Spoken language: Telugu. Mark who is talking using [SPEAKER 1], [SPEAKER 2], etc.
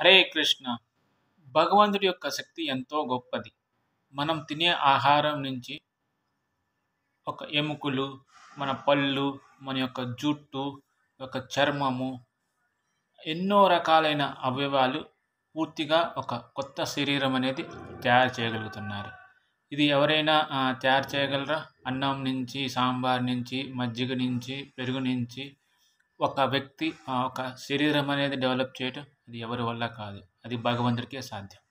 [SPEAKER 1] హరే కృష్ణ భగవంతుడి యొక్క శక్తి ఎంతో గొప్పది మనం తినే ఆహారం నుంచి ఒక ఎముకలు మన పళ్ళు మన యొక్క జుట్టు యొక్క చర్మము ఎన్నో రకాలైన అవయవాలు పూర్తిగా ఒక కొత్త శరీరం అనేది తయారు చేయగలుగుతున్నారు ఇది ఎవరైనా తయారు చేయగలరా అన్నం నుంచి సాంబార్ నుంచి మజ్జిగ నుంచి పెరుగు నుంచి ఒక వ్యక్తి ఒక శరీరం అనేది డెవలప్ చేయటం అది ఎవరి వల్ల కాదు అది భగవంతుడికే సాధ్యం